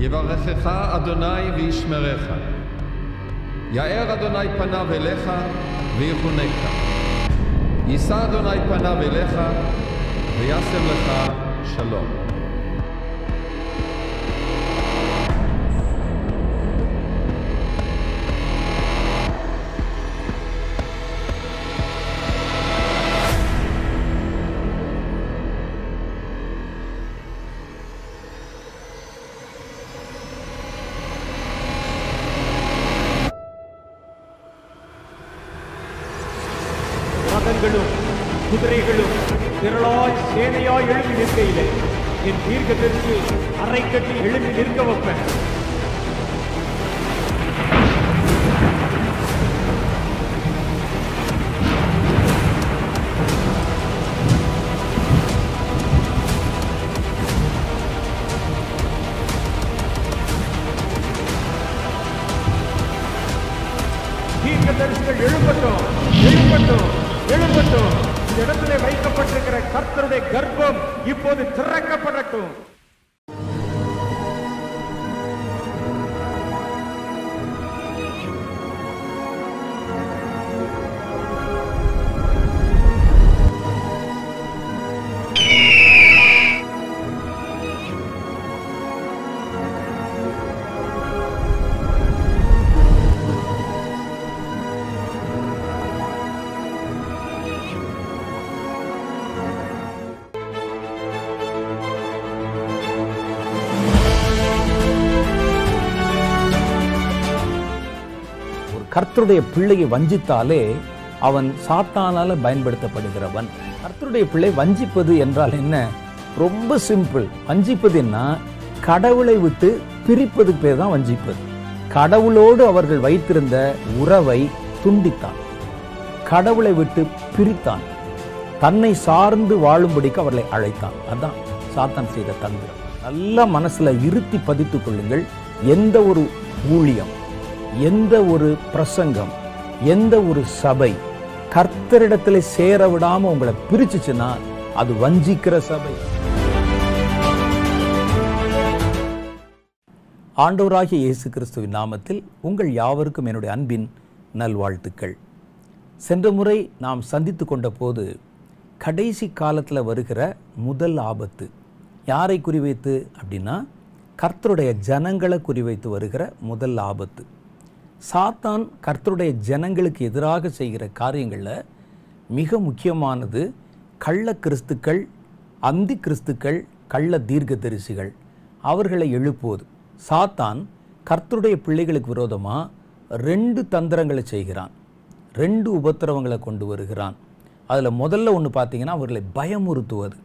יברכך אדוני וישמרך. יאר אדוני פניו אליך ויחונקת. יישא אדוני פניו אליך וישם לך שלום. இடத்திலே வைக்கப்பட்டிருக்கிற கர்த்தருடைய கர்ப்பம் இப்போது திறக்கப்படட்டும் கர்த்தருடைய பிள்ளையை வஞ்சித்தாலே அவன் சாத்தானால பயன்படுத்தப்படுகிறவன் கர்த்தருடைய பிள்ளை வஞ்சிப்பது என்றால் என்ன ரொம்ப சிம்பிள் வஞ்சிப்பதுன்னா கடவுளை விட்டு பிரிப்பது பேர் தான் வஞ்சிப்பது கடவுளோடு அவர்கள் வைத்திருந்த உறவை துண்டித்தான் கடவுளை விட்டு பிரித்தான் தன்னை சார்ந்து வாழும்படிக்கு அவர்களை அழைத்தான் அதான் சாத்தான் செய்த தந்திரம் நல்ல மனசுல இருத்தி பதித்துக் கொள்ளுங்கள் எந்த ஒரு ஊழியம் எந்த ஒரு பிரசங்கம் எந்த ஒரு சபை கர்த்தரிடத்தில் சேர விடாம உங்களை பிரிச்சுச்சுன்னா அது வஞ்சிக்கிற சபை ஆண்டவராகிய இயேசு கிறிஸ்துவின் நாமத்தில் உங்கள் யாவருக்கும் என்னுடைய அன்பின் நல்வாழ்த்துக்கள் சென்ற முறை நாம் சந்தித்து கொண்ட போது கடைசி காலத்தில் வருகிற முதல் ஆபத்து யாரை குறிவைத்து அப்படின்னா கர்த்தருடைய ஜனங்களை குறிவைத்து வருகிற முதல் ஆபத்து சாத்தான் கர்த்தருடைய ஜனங்களுக்கு எதிராக செய்கிற காரியங்களில் மிக முக்கியமானது கள்ள கிறிஸ்துக்கள் அந்தி கிறிஸ்துக்கள் கள்ள தீர்க்க தரிசிகள் அவர்களை எழுப்புவது சாத்தான் கர்த்தருடைய பிள்ளைகளுக்கு விரோதமாக ரெண்டு தந்திரங்களை செய்கிறான் ரெண்டு உபத்திரவங்களை கொண்டு வருகிறான் அதில் முதல்ல ஒன்று பார்த்தீங்கன்னா அவர்களை பயமுறுத்துவது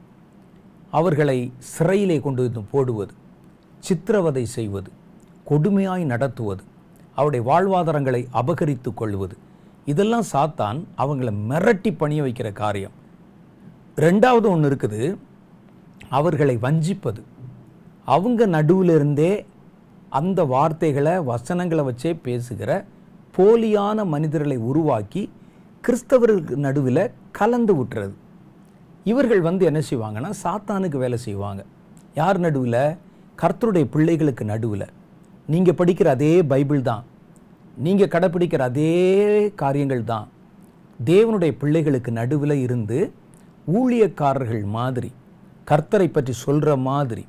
அவர்களை சிறையிலே கொண்டு வந்து போடுவது சித்திரவதை செய்வது கொடுமையாய் நடத்துவது அவருடைய வாழ்வாதாரங்களை அபகரித்து கொள்வது இதெல்லாம் சாத்தான் அவங்கள மிரட்டி பணிய வைக்கிற காரியம் ரெண்டாவது ஒன்று இருக்குது அவர்களை வஞ்சிப்பது அவங்க நடுவிலிருந்தே அந்த வார்த்தைகளை வசனங்களை வச்சே பேசுகிற போலியான மனிதர்களை உருவாக்கி கிறிஸ்தவர்களுக்கு நடுவில் கலந்து விட்டுறது இவர்கள் வந்து என்ன செய்வாங்கன்னா சாத்தானுக்கு வேலை செய்வாங்க யார் நடுவில் கர்த்தருடைய பிள்ளைகளுக்கு நடுவில் நீங்கள் படிக்கிற அதே பைபிள் தான் நீங்கள் கடைப்பிடிக்கிற அதே காரியங்கள் தான் தேவனுடைய பிள்ளைகளுக்கு நடுவில் இருந்து ஊழியக்காரர்கள் மாதிரி கர்த்தரை பற்றி சொல்கிற மாதிரி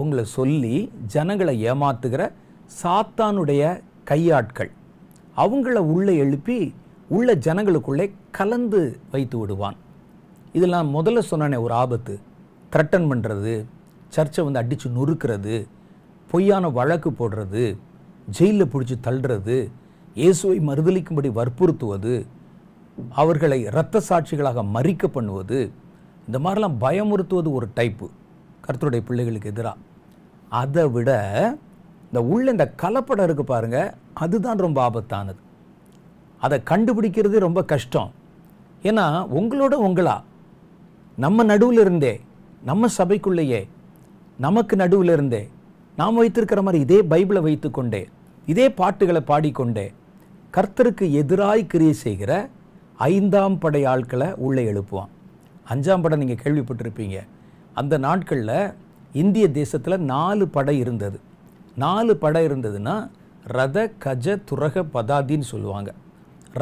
உங்களை சொல்லி ஜனங்களை ஏமாத்துகிற சாத்தானுடைய கையாட்கள் அவங்கள உள்ளே எழுப்பி உள்ள ஜனங்களுக்குள்ளே கலந்து வைத்து விடுவான் இதெல்லாம் முதல்ல சொன்னானே ஒரு ஆபத்து த்ரட்டன் பண்ணுறது சர்ச்சை வந்து அடித்து நொறுக்கிறது பொய்யான வழக்கு போடுறது ஜெயிலில் பிடிச்சி தள்ளுறது இயேசுவை மறுதளிக்கும்படி வற்புறுத்துவது அவர்களை இரத்த சாட்சிகளாக மறிக்க பண்ணுவது இந்த மாதிரிலாம் பயமுறுத்துவது ஒரு டைப்பு கருத்துடைய பிள்ளைகளுக்கு எதிராக அதை விட இந்த உள்ள இந்த கலப்படம் இருக்குது பாருங்கள் அதுதான் ரொம்ப ஆபத்தானது அதை கண்டுபிடிக்கிறது ரொம்ப கஷ்டம் ஏன்னா உங்களோட உங்களா நம்ம நடுவில் இருந்தே நம்ம சபைக்குள்ளேயே நமக்கு நடுவில் இருந்தே நாம் வைத்திருக்கிற மாதிரி இதே பைபிளை வைத்துக்கொண்டே இதே பாட்டுகளை பாடிக்கொண்டே கர்த்தருக்கு எதிராய் கிரியை செய்கிற ஐந்தாம் படை ஆட்களை உள்ளே எழுப்புவான் அஞ்சாம் படம் நீங்கள் கேள்விப்பட்டிருப்பீங்க அந்த நாட்களில் இந்திய தேசத்தில் நாலு படை இருந்தது நாலு படை இருந்ததுன்னா ரத கஜ துரக பதாதின்னு சொல்லுவாங்க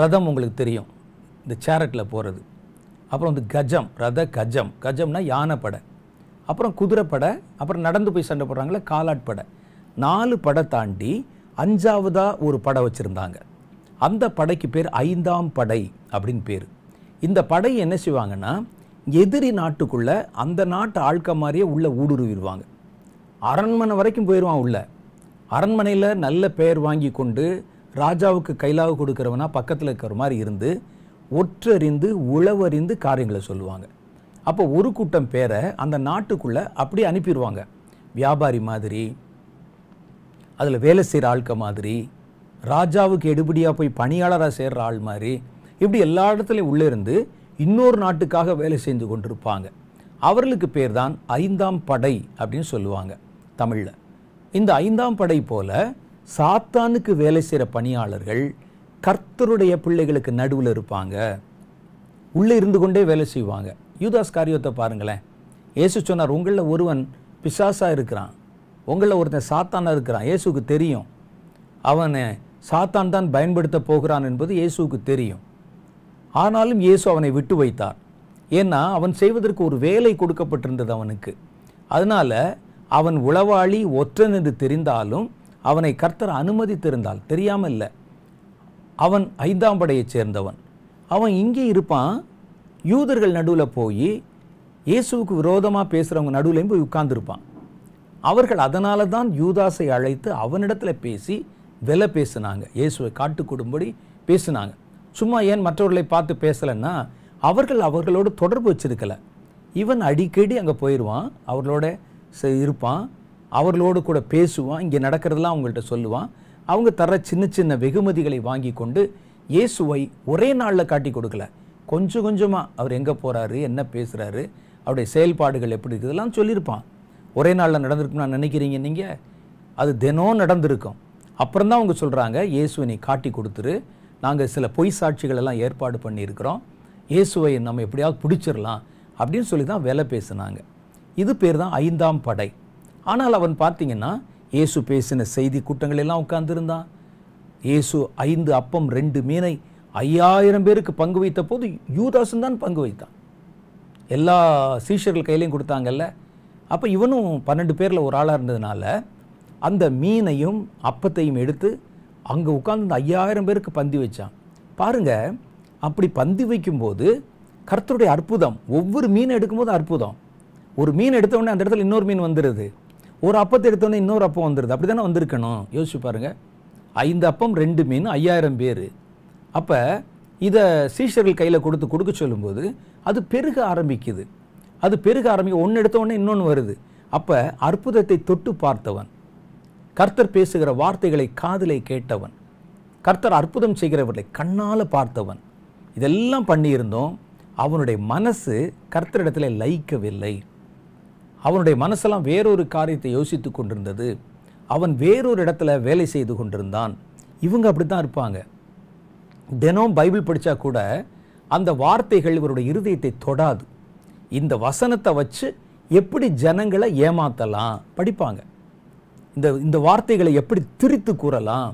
ரதம் உங்களுக்கு தெரியும் இந்த சேரட்டில் போகிறது அப்புறம் வந்து கஜம் ரத கஜம் கஜம்னா யானை படை அப்புறம் குதிரைப்படை அப்புறம் நடந்து போய் சண்டை போடுறாங்களே காலாட்பட நாலு படை தாண்டி அஞ்சாவதாக ஒரு படை வச்சுருந்தாங்க அந்த படைக்கு பேர் ஐந்தாம் படை அப்படின்னு பேர் இந்த படை என்ன செய்வாங்கன்னா எதிரி நாட்டுக்குள்ளே அந்த நாட்டு ஆழ்க்க மாதிரியே உள்ளே ஊடுருவிடுவாங்க அரண்மனை வரைக்கும் போயிடுவான் உள்ள அரண்மனையில் நல்ல பெயர் வாங்கி கொண்டு ராஜாவுக்கு கைலாவு கொடுக்குறவனா பக்கத்தில் இருக்கிற மாதிரி இருந்து ஒற்றறிந்து உழவறிந்து காரியங்களை சொல்லுவாங்க அப்போ ஒரு கூட்டம் பேரை அந்த நாட்டுக்குள்ளே அப்படியே அனுப்பிடுவாங்க வியாபாரி மாதிரி அதில் வேலை செய்கிற ஆட்க மாதிரி ராஜாவுக்கு எடுபடியாக போய் பணியாளராக சேர்கிற ஆள் மாதிரி இப்படி எல்லா இடத்துலையும் உள்ளே இருந்து இன்னொரு நாட்டுக்காக வேலை செஞ்சு கொண்டிருப்பாங்க அவர்களுக்கு பேர் தான் ஐந்தாம் படை அப்படின்னு சொல்லுவாங்க தமிழில் இந்த ஐந்தாம் படை போல சாத்தானுக்கு வேலை செய்கிற பணியாளர்கள் கர்த்தருடைய பிள்ளைகளுக்கு நடுவில் இருப்பாங்க உள்ளே இருந்து கொண்டே வேலை செய்வாங்க யூதாஸ் காரியத்தை பாருங்களேன் ஏசு சொன்னார் உங்களில் ஒருவன் பிசாசாக இருக்கிறான் உங்களில் ஒருத்தன் சாத்தானாக இருக்கிறான் இயேசுக்கு தெரியும் அவனை சாத்தான் தான் பயன்படுத்த போகிறான் என்பது இயேசுக்கு தெரியும் ஆனாலும் இயேசு அவனை விட்டு வைத்தார் ஏன்னா அவன் செய்வதற்கு ஒரு வேலை கொடுக்கப்பட்டிருந்தது அவனுக்கு அதனால் அவன் உளவாளி ஒற்றன் என்று தெரிந்தாலும் அவனை கர்த்தர் அனுமதித்திருந்தால் தெரியாமல் இல்லை அவன் ஐந்தாம் படையைச் சேர்ந்தவன் அவன் இங்கே இருப்பான் யூதர்கள் நடுவில் போய் இயேசுவுக்கு விரோதமாக பேசுகிறவங்க நடுவுலையும் போய் உட்கார்ந்துருப்பான் அவர்கள் அதனால தான் யூதாசை அழைத்து அவனிடத்தில் பேசி விலை பேசினாங்க இயேசுவை காட்டு கொடும்படி பேசினாங்க சும்மா ஏன் மற்றவர்களை பார்த்து பேசலைன்னா அவர்கள் அவர்களோடு தொடர்பு வச்சிருக்கலை இவன் அடிக்கடி அங்கே போயிடுவான் அவர்களோட இருப்பான் அவர்களோடு கூட பேசுவான் இங்கே நடக்கிறதெல்லாம் அவங்கள்ட்ட சொல்லுவான் அவங்க தர சின்ன சின்ன வெகுமதிகளை வாங்கி கொண்டு இயேசுவை ஒரே நாளில் காட்டி கொடுக்கல கொஞ்சம் கொஞ்சமாக அவர் எங்கே போகிறாரு என்ன பேசுகிறாரு அவருடைய செயல்பாடுகள் எப்படி இருக்குதெல்லாம் சொல்லியிருப்பான் ஒரே நாளில் நடந்திருக்கும்னு நான் நினைக்கிறீங்க நீங்கள் அது தினம் நடந்திருக்கும் அப்புறம் தான் அவங்க சொல்கிறாங்க இயேசுவை நீ காட்டி கொடுத்துரு நாங்கள் சில பொய் சாட்சிகளெல்லாம் ஏற்பாடு பண்ணியிருக்கிறோம் இயேசுவை நம்ம எப்படியாவது பிடிச்சிடலாம் அப்படின்னு சொல்லி தான் வேலை பேசினாங்க இது பேர் தான் ஐந்தாம் படை ஆனால் அவன் பார்த்தீங்கன்னா இயேசு பேசின செய்தி கூட்டங்கள் எல்லாம் உட்காந்துருந்தான் இயேசு ஐந்து அப்பம் ரெண்டு மீனை ஐயாயிரம் பேருக்கு பங்கு வைத்த போது யூதாசன் தான் பங்கு வைத்தான் எல்லா சீஷர்கள் கையிலையும் கொடுத்தாங்கல்ல அப்போ இவனும் பன்னெண்டு பேரில் ஒரு ஆளாக இருந்ததுனால அந்த மீனையும் அப்பத்தையும் எடுத்து அங்கே உட்காந்து ஐயாயிரம் பேருக்கு பந்தி வச்சான் பாருங்கள் அப்படி பந்தி வைக்கும்போது கர்த்தருடைய அற்புதம் ஒவ்வொரு மீன் எடுக்கும்போது அற்புதம் ஒரு மீன் எடுத்தவொடனே அந்த இடத்துல இன்னொரு மீன் வந்துடுது ஒரு அப்பத்தை எடுத்தவொடனே இன்னொரு அப்பம் வந்துடுது அப்படி தானே வந்திருக்கணும் யோசிச்சு பாருங்கள் ஐந்து அப்பம் ரெண்டு மீன் ஐயாயிரம் பேர் அப்போ இதை சீஷர்கள் கையில் கொடுத்து கொடுக்க சொல்லும்போது அது பெருக ஆரம்பிக்குது அது பெருக ஆரம்பி ஒன்று எடுத்த இன்னொன்று வருது அப்போ அற்புதத்தை தொட்டு பார்த்தவன் கர்த்தர் பேசுகிற வார்த்தைகளை காதலை கேட்டவன் கர்த்தர் அற்புதம் செய்கிறவர்களை கண்ணால் பார்த்தவன் இதெல்லாம் பண்ணியிருந்தோம் அவனுடைய மனசு கர்த்தரிடத்தில் லயிக்கவில்லை அவனுடைய மனசெல்லாம் வேறொரு காரியத்தை யோசித்து கொண்டிருந்தது அவன் வேறொரு இடத்துல வேலை செய்து கொண்டிருந்தான் இவங்க அப்படி தான் இருப்பாங்க தினம் பைபிள் படித்தா கூட அந்த வார்த்தைகள் இவருடைய இருதயத்தை தொடாது இந்த வசனத்தை வச்சு எப்படி ஜனங்களை ஏமாற்றலாம் படிப்பாங்க இந்த இந்த வார்த்தைகளை எப்படி திரித்து கூறலாம்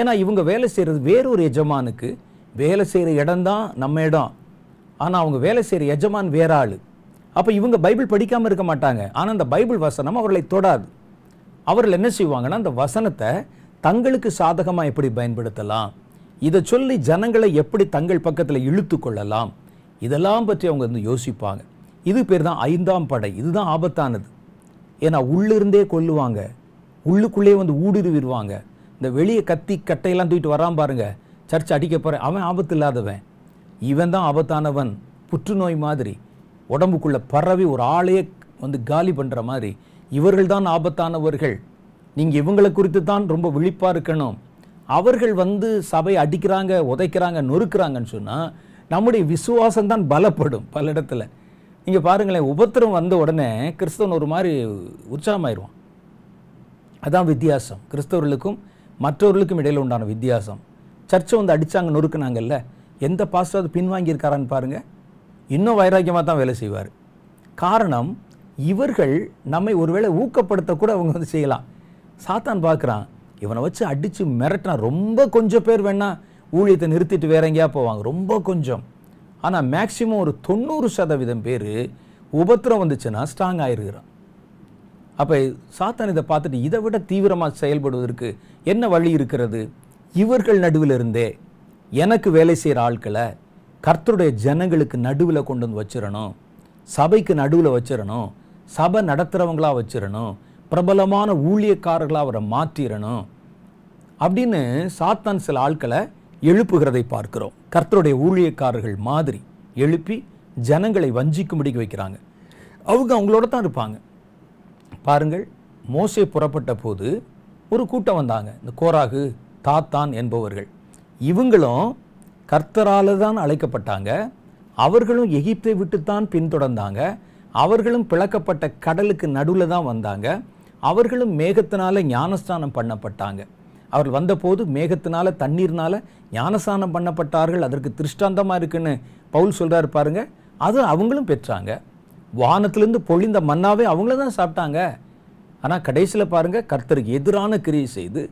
ஏன்னா இவங்க வேலை செய்கிறது வேறொரு எஜமானுக்கு வேலை செய்கிற இடம்தான் நம்ம இடம் ஆனால் அவங்க வேலை செய்கிற எஜமான் வேற ஆள் அப்போ இவங்க பைபிள் படிக்காமல் இருக்க மாட்டாங்க ஆனால் அந்த பைபிள் வசனம் அவர்களை தொடாது அவர்கள் என்ன செய்வாங்கன்னா அந்த வசனத்தை தங்களுக்கு சாதகமாக எப்படி பயன்படுத்தலாம் இதை சொல்லி ஜனங்களை எப்படி தங்கள் பக்கத்தில் இழுத்து கொள்ளலாம் இதெல்லாம் பற்றி அவங்க வந்து யோசிப்பாங்க இது பேர் தான் ஐந்தாம் படை இதுதான் ஆபத்தானது ஏன்னா உள்ளிருந்தே கொல்லுவாங்க உள்ளுக்குள்ளே வந்து ஊடுருவிடுவாங்க இந்த வெளியே கத்தி கட்டையெல்லாம் தூக்கிட்டு வரான் பாருங்க சர்ச் அடிக்க போகிறேன் அவன் ஆபத்து இல்லாதவன் இவன் தான் ஆபத்தானவன் புற்றுநோய் மாதிரி உடம்புக்குள்ளே பரவி ஒரு ஆளையே வந்து காலி பண்ணுற மாதிரி இவர்கள் தான் ஆபத்தானவர்கள் நீங்கள் இவங்களை குறித்து தான் ரொம்ப விழிப்பாக இருக்கணும் அவர்கள் வந்து சபை அடிக்கிறாங்க உதைக்கிறாங்க நொறுக்கிறாங்கன்னு சொன்னால் நம்முடைய விசுவாசம் தான் பலப்படும் பல இடத்துல நீங்கள் பாருங்களேன் உபத்திரம் வந்த உடனே கிறிஸ்தவன் ஒரு மாதிரி உற்சாகமாயிடுவான் அதான் வித்தியாசம் கிறிஸ்தவர்களுக்கும் மற்றவர்களுக்கும் இடையில் உண்டான வித்தியாசம் சர்ச்சை வந்து அடித்தாங்க நொறுக்குனாங்கல்ல எந்த பாஸ்டர் அது பின்வாங்கியிருக்காரான்னு பாருங்கள் இன்னும் வைராக்கியமாக தான் வேலை செய்வார் காரணம் இவர்கள் நம்மை ஒருவேளை ஊக்கப்படுத்த கூட அவங்க வந்து செய்யலாம் சாத்தான் பார்க்குறான் இவனை வச்சு அடித்து மிரட்டினா ரொம்ப கொஞ்சம் பேர் வேணால் ஊழியத்தை நிறுத்திட்டு வேற எங்கேயா போவாங்க ரொம்ப கொஞ்சம் ஆனால் மேக்சிமம் ஒரு தொண்ணூறு சதவீதம் பேர் உபத்திரம் வந்துச்சுன்னா ஸ்ட்ராங் ஆகிருக்கிறான் அப்போ சாத்தான் இதை பார்த்துட்டு இதை விட தீவிரமாக செயல்படுவதற்கு என்ன வழி இருக்கிறது இவர்கள் நடுவில் இருந்தே எனக்கு வேலை செய்கிற ஆட்களை கர்த்தருடைய ஜனங்களுக்கு நடுவில் கொண்டு வந்து வச்சிடணும் சபைக்கு நடுவில் வச்சிடணும் சபை நடத்துகிறவங்களாக வச்சிடணும் பிரபலமான ஊழியக்காரர்களாக அவரை மாற்றிடணும் அப்படின்னு சாத்தான் சில ஆட்களை எழுப்புகிறதை பார்க்குறோம் கர்த்தருடைய ஊழியக்காரர்கள் மாதிரி எழுப்பி ஜனங்களை முடிக்க வைக்கிறாங்க அவங்க அவங்களோட தான் இருப்பாங்க பாருங்கள் மோசை புறப்பட்ட போது ஒரு கூட்டம் வந்தாங்க இந்த கோராகு தாத்தான் என்பவர்கள் இவங்களும் கர்த்தரால் தான் அழைக்கப்பட்டாங்க அவர்களும் எகிப்தை விட்டுத்தான் பின்தொடர்ந்தாங்க அவர்களும் பிளக்கப்பட்ட கடலுக்கு நடுவில் தான் வந்தாங்க அவர்களும் மேகத்தினால ஞானஸ்தானம் பண்ணப்பட்டாங்க அவர்கள் வந்தபோது மேகத்தினால தண்ணீர்னால ஞானஸ்தானம் பண்ணப்பட்டார்கள் அதற்கு திருஷ்டாந்தமாக இருக்குன்னு பவுல் சொல்கிறார் பாருங்க அது அவங்களும் பெற்றாங்க வானத்திலேருந்து பொழிந்த மன்னாவே அவங்கள தான் சாப்பிட்டாங்க ஆனால் கடைசியில் பாருங்கள் கர்த்தருக்கு எதிரான கிரியை செய்து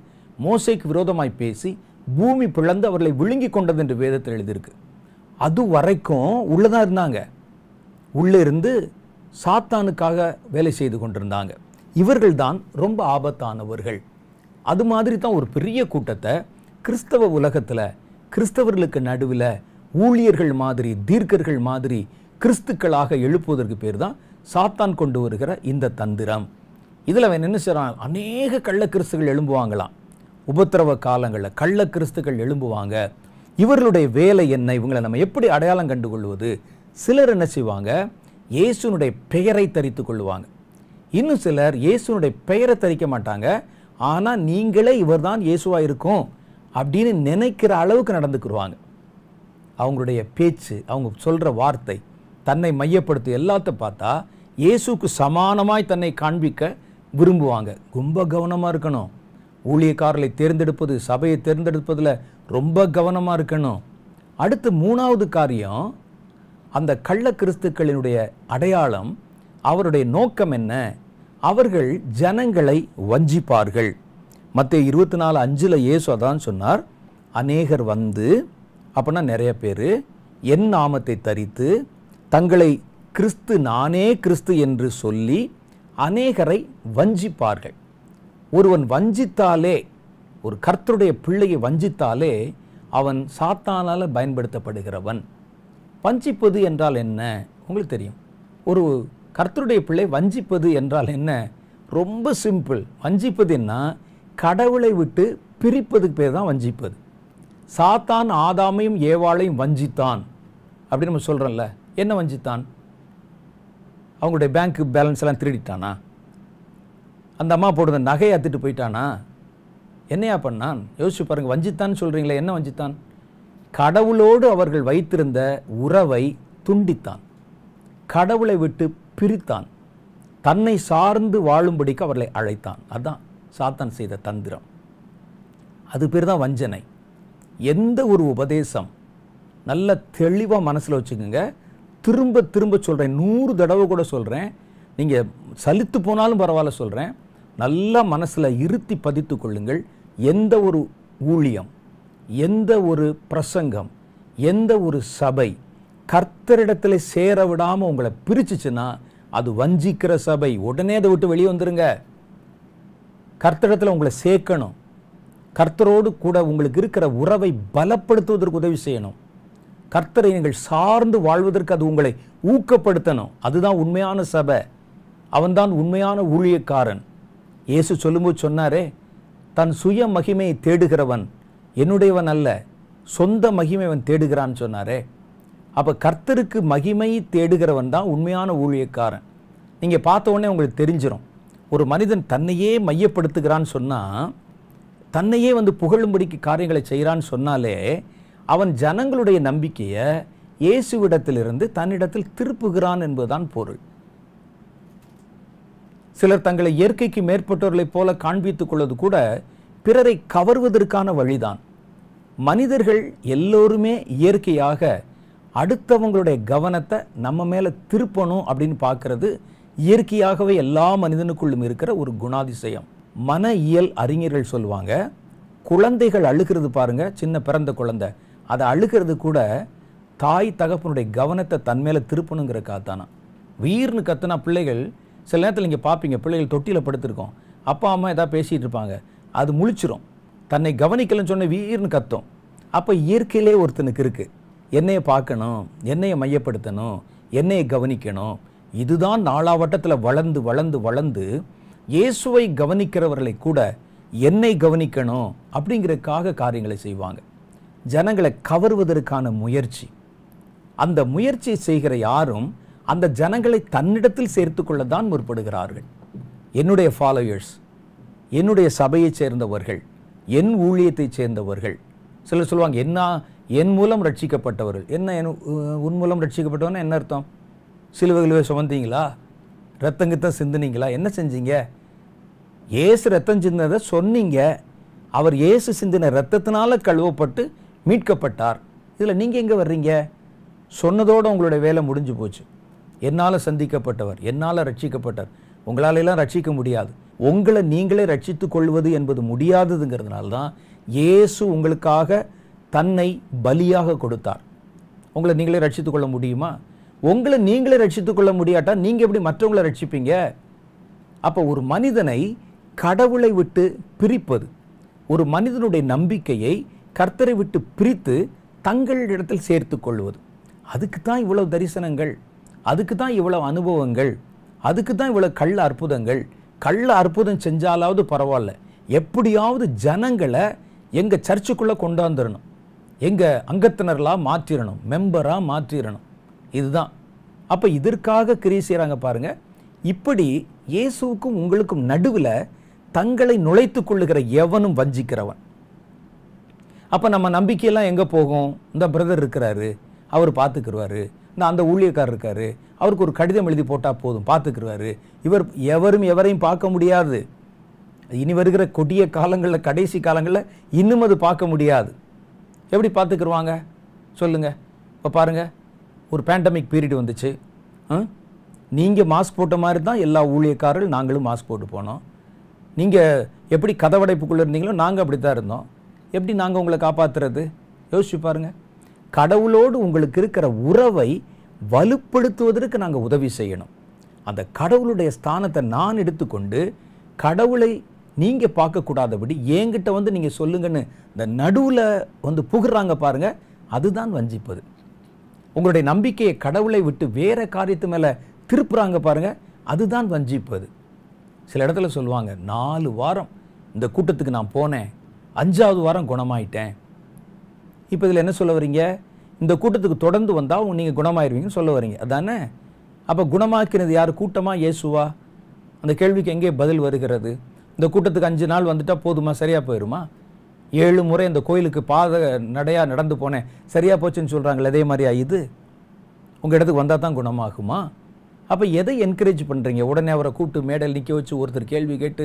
மோசைக்கு விரோதமாய் பேசி பூமி பிளந்து அவர்களை விழுங்கி கொண்டது என்று வேதத்தில் எழுதியிருக்கு அது வரைக்கும் உள்ளே தான் இருந்தாங்க உள்ளே இருந்து சாத்தானுக்காக வேலை செய்து கொண்டிருந்தாங்க இவர்கள்தான் ரொம்ப ஆபத்தானவர்கள் அது மாதிரி தான் ஒரு பெரிய கூட்டத்தை கிறிஸ்தவ உலகத்தில் கிறிஸ்தவர்களுக்கு நடுவில் ஊழியர்கள் மாதிரி தீர்க்கர்கள் மாதிரி கிறிஸ்துக்களாக எழுப்புவதற்கு பேர் தான் சாத்தான் கொண்டு வருகிற இந்த தந்திரம் இதில் அவன் என்ன செய்கிறான் அநேக கள்ள கிறிஸ்துகள் எழும்புவாங்களாம் உபத்திரவ காலங்களில் கள்ள கிறிஸ்துக்கள் எழும்புவாங்க இவர்களுடைய வேலை என்ன இவங்களை நம்ம எப்படி அடையாளம் கண்டுகொள்வது சிலர் என்ன செய்வாங்க இயேசுனுடைய பெயரை தரித்து கொள்வாங்க இன்னும் சிலர் இயேசுனுடைய பெயரை தரிக்க மாட்டாங்க ஆனால் நீங்களே இவர் தான் இயேசுவாக இருக்கும் அப்படின்னு நினைக்கிற அளவுக்கு நடந்துக்குருவாங்க அவங்களுடைய பேச்சு அவங்க சொல்கிற வார்த்தை தன்னை மையப்படுத்தி எல்லாத்த பார்த்தா இயேசுக்கு சமானமாய் தன்னை காண்பிக்க விரும்புவாங்க ரொம்ப கவனமாக இருக்கணும் ஊழியக்காரர்களை தேர்ந்தெடுப்பது சபையை தேர்ந்தெடுப்பதில் ரொம்ப கவனமாக இருக்கணும் அடுத்து மூணாவது காரியம் அந்த கள்ள கிறிஸ்துக்களினுடைய அடையாளம் அவருடைய நோக்கம் என்ன அவர்கள் ஜனங்களை வஞ்சிப்பார்கள் மற்ற இருபத்தி நாலு அஞ்சில் இயேசு அதான் சொன்னார் அநேகர் வந்து அப்படின்னா நிறைய பேர் என் நாமத்தை தரித்து தங்களை கிறிஸ்து நானே கிறிஸ்து என்று சொல்லி அநேகரை வஞ்சிப்பார்கள் ஒருவன் வஞ்சித்தாலே ஒரு கர்த்தருடைய பிள்ளையை வஞ்சித்தாலே அவன் சாத்தானால் பயன்படுத்தப்படுகிறவன் வஞ்சிப்பது என்றால் என்ன உங்களுக்கு தெரியும் ஒரு கர்த்தருடைய பிள்ளை வஞ்சிப்பது என்றால் என்ன ரொம்ப சிம்பிள் வஞ்சிப்பதுன்னா கடவுளை விட்டு பிரிப்பதுக்கு பேர் தான் வஞ்சிப்பது சாத்தான் ஆதாமையும் ஏவாளையும் வஞ்சித்தான் அப்படின்னு நம்ம சொல்கிறோம்ல என்ன வஞ்சித்தான் அவங்களுடைய பேங்க் பேலன்ஸ் எல்லாம் திருடிட்டானா அந்த அம்மா போடுற நகையை அத்துட்டு போயிட்டானா என்னையா பண்ணான் யோசிச்சு பாருங்கள் வஞ்சித்தான்னு சொல்கிறீங்களே என்ன வஞ்சித்தான் கடவுளோடு அவர்கள் வைத்திருந்த உறவை துண்டித்தான் கடவுளை விட்டு பிரித்தான் தன்னை சார்ந்து வாழும்படிக்கு அவர்களை அழைத்தான் அதுதான் சாத்தான் செய்த தந்திரம் அது பேர் தான் வஞ்சனை எந்த ஒரு உபதேசம் நல்ல தெளிவாக மனசில் வச்சுக்கோங்க திரும்ப திரும்ப சொல்கிறேன் நூறு தடவை கூட சொல்கிறேன் நீங்கள் சலித்து போனாலும் பரவாயில்ல சொல்கிறேன் நல்லா மனசில் இருத்தி பதித்து கொள்ளுங்கள் எந்த ஒரு ஊழியம் எந்த ஒரு பிரசங்கம் எந்த ஒரு சபை கர்த்தரிடத்தில் சேர விடாமல் உங்களை பிரிச்சிச்சுன்னா அது வஞ்சிக்கிற சபை உடனே அதை விட்டு வெளியே வந்துருங்க கர்த்தடத்தில் உங்களை சேர்க்கணும் கர்த்தரோடு கூட உங்களுக்கு இருக்கிற உறவை பலப்படுத்துவதற்கு உதவி செய்யணும் கர்த்தரை நீங்கள் சார்ந்து வாழ்வதற்கு அது உங்களை ஊக்கப்படுத்தணும் அதுதான் உண்மையான சபை அவன்தான் உண்மையான ஊழியக்காரன் இயேசு சொல்லும்போது சொன்னாரே தன் சுய மகிமையை தேடுகிறவன் என்னுடையவன் அல்ல சொந்த மகிமை அவன் தேடுகிறான்னு சொன்னாரே அப்போ கர்த்தருக்கு மகிமை தேடுகிறவன் தான் உண்மையான ஊழியக்காரன் நீங்கள் பார்த்த உடனே உங்களுக்கு தெரிஞ்சிடும் ஒரு மனிதன் தன்னையே மையப்படுத்துகிறான்னு சொன்னால் தன்னையே வந்து புகழும்படிக்கு காரியங்களை செய்கிறான்னு சொன்னாலே அவன் ஜனங்களுடைய நம்பிக்கையை இயேசுவிடத்திலிருந்து தன்னிடத்தில் திருப்புகிறான் என்பதுதான் பொருள் சிலர் தங்களை இயற்கைக்கு மேற்பட்டவர்களைப் போல காண்பித்துக் கொள்வது கூட பிறரை கவர்வதற்கான வழிதான் மனிதர்கள் எல்லோருமே இயற்கையாக அடுத்தவங்களுடைய கவனத்தை நம்ம மேலே திருப்பணும் அப்படின்னு பார்க்கறது இயற்கையாகவே எல்லா மனிதனுக்குள்ளும் இருக்கிற ஒரு குணாதிசயம் மன இயல் அறிஞர்கள் சொல்லுவாங்க குழந்தைகள் அழுகிறது பாருங்க சின்ன பிறந்த குழந்தை அதை அழுகிறது கூட தாய் தகப்பனுடைய கவனத்தை தன் மேலே திருப்பணுங்கிற காத்தானா வீர்னு கத்துனா பிள்ளைகள் சில நேரத்தில் இங்கே பார்ப்பீங்க பிள்ளைகள் தொட்டியில் படுத்திருக்கோம் அப்பா அம்மா எதாவது பேசிகிட்டு இருப்பாங்க அது முழிச்சிரும் தன்னை கவனிக்கலன்னு சொன்ன வீர்னு கத்தும் அப்போ இயற்கையிலே ஒருத்தனுக்கு இருக்குது என்னையை பார்க்கணும் என்னையை மையப்படுத்தணும் என்னையை கவனிக்கணும் இதுதான் நாளாவட்டத்தில் வளர்ந்து வளர்ந்து வளர்ந்து இயேசுவை கவனிக்கிறவர்களை கூட என்னை கவனிக்கணும் அப்படிங்கிறதுக்காக காரியங்களை செய்வாங்க ஜனங்களை கவர்வதற்கான முயற்சி அந்த முயற்சியை செய்கிற யாரும் அந்த ஜனங்களை தன்னிடத்தில் சேர்த்து கொள்ள தான் முற்படுகிறார்கள் என்னுடைய ஃபாலோயர்ஸ் என்னுடைய சபையைச் சேர்ந்தவர்கள் என் ஊழியத்தைச் சேர்ந்தவர்கள் சிலர் சொல்லுவாங்க என்ன என் மூலம் ரட்சிக்கப்பட்டவர்கள் என்ன என் உன் மூலம் ரட்சிக்கப்பட்டவர்னு என்ன அர்த்தம் சிலுவைகளவே சுமந்தீங்களா ரத்தங்கத்தான் சிந்தினீங்களா என்ன செஞ்சீங்க ஏசு ரத்தம் சிந்தினதை சொன்னீங்க அவர் ஏசு சிந்தின ரத்தத்தினால கழுவப்பட்டு மீட்கப்பட்டார் இதில் நீங்கள் எங்கே வர்றீங்க சொன்னதோடு உங்களுடைய வேலை முடிஞ்சு போச்சு என்னால் சந்திக்கப்பட்டவர் என்னால் ரட்சிக்கப்பட்டவர் உங்களாலெல்லாம் ரட்சிக்க முடியாது உங்களை நீங்களே ரட்சித்து கொள்வது என்பது முடியாததுங்கிறதுனால தான் இயேசு உங்களுக்காக தன்னை பலியாக கொடுத்தார் உங்களை நீங்களே ரட்சித்து கொள்ள முடியுமா உங்களை நீங்களே ரட்சித்து கொள்ள முடியாட்டா நீங்கள் எப்படி மற்றவங்களை ரட்சிப்பீங்க அப்போ ஒரு மனிதனை கடவுளை விட்டு பிரிப்பது ஒரு மனிதனுடைய நம்பிக்கையை கர்த்தரை விட்டு பிரித்து தங்களிடத்தில் சேர்த்து கொள்வது அதுக்கு தான் இவ்வளவு தரிசனங்கள் அதுக்கு தான் இவ்வளவு அனுபவங்கள் அதுக்கு தான் இவ்வளோ கள்ள அற்புதங்கள் கள்ள அற்புதம் செஞ்சாலாவது பரவாயில்ல எப்படியாவது ஜனங்களை எங்கள் சர்ச்சுக்குள்ளே கொண்டாந்துடணும் எங்கள் அங்கத்தினர்களாக மாற்றிடணும் மெம்பராக மாற்றிடணும் இதுதான் அப்போ இதற்காக கிரி செய்கிறாங்க பாருங்கள் இப்படி இயேசுவுக்கும் உங்களுக்கும் நடுவில் தங்களை நுழைத்து கொள்ளுகிற எவனும் வஞ்சிக்கிறவன் அப்போ நம்ம நம்பிக்கையெல்லாம் எங்கே போகும் இந்த பிரதர் இருக்கிறாரு அவர் பார்த்துக்குருவாரு இந்த அந்த ஊழியக்காரர் இருக்கார் அவருக்கு ஒரு கடிதம் எழுதி போட்டால் போதும் பார்த்துக்குருவாரு இவர் எவரும் எவரையும் பார்க்க முடியாது இனி வருகிற கொடிய காலங்களில் கடைசி காலங்களில் இன்னும் அது பார்க்க முடியாது எப்படி பார்த்துக்குருவாங்க சொல்லுங்கள் இப்போ பாருங்கள் ஒரு பேண்டமிக் பீரியட் வந்துச்சு நீங்கள் மாஸ்க் போட்ட மாதிரி தான் எல்லா ஊழியக்காரர்கள் நாங்களும் மாஸ்க் போட்டு போனோம் நீங்கள் எப்படி கதவடைப்புக்குள்ளே இருந்தீங்களோ நாங்கள் அப்படி தான் இருந்தோம் எப்படி நாங்கள் உங்களை காப்பாற்றுறது யோசிச்சு பாருங்கள் கடவுளோடு உங்களுக்கு இருக்கிற உறவை வலுப்படுத்துவதற்கு நாங்கள் உதவி செய்யணும் அந்த கடவுளுடைய ஸ்தானத்தை நான் எடுத்துக்கொண்டு கடவுளை நீங்கள் பார்க்கக்கூடாதபடி ஏங்கிட்ட வந்து நீங்கள் சொல்லுங்கன்னு இந்த நடுவில் வந்து புகுறாங்க பாருங்கள் அதுதான் வஞ்சிப்பது உங்களுடைய நம்பிக்கையை கடவுளை விட்டு வேறு காரியத்து மேலே திருப்புறாங்க பாருங்கள் அதுதான் வஞ்சிப்பது சில இடத்துல சொல்லுவாங்க நாலு வாரம் இந்த கூட்டத்துக்கு நான் போனேன் அஞ்சாவது வாரம் குணமாயிட்டேன் இப்போ இதில் என்ன சொல்ல வரீங்க இந்த கூட்டத்துக்கு தொடர்ந்து வந்தால் நீங்கள் குணமாயிருவீங்கன்னு சொல்ல வரீங்க அதானே அப்போ குணமாக்கினது யார் கூட்டமாக இயேசுவா அந்த கேள்விக்கு எங்கே பதில் வருகிறது இந்த கூட்டத்துக்கு அஞ்சு நாள் வந்துட்டால் போதுமா சரியாக போயிடுமா ஏழு முறை இந்த கோயிலுக்கு பாத நடையாக நடந்து போனேன் சரியாக போச்சுன்னு சொல்கிறாங்களே அதே மாதிரியா இது உங்கள் இடத்துக்கு வந்தால் தான் குணமாகுமா அப்போ எதை என்கரேஜ் பண்ணுறீங்க உடனே அவரை கூப்பிட்டு மேடல் நிற்க வச்சு ஒருத்தர் கேள்வி கேட்டு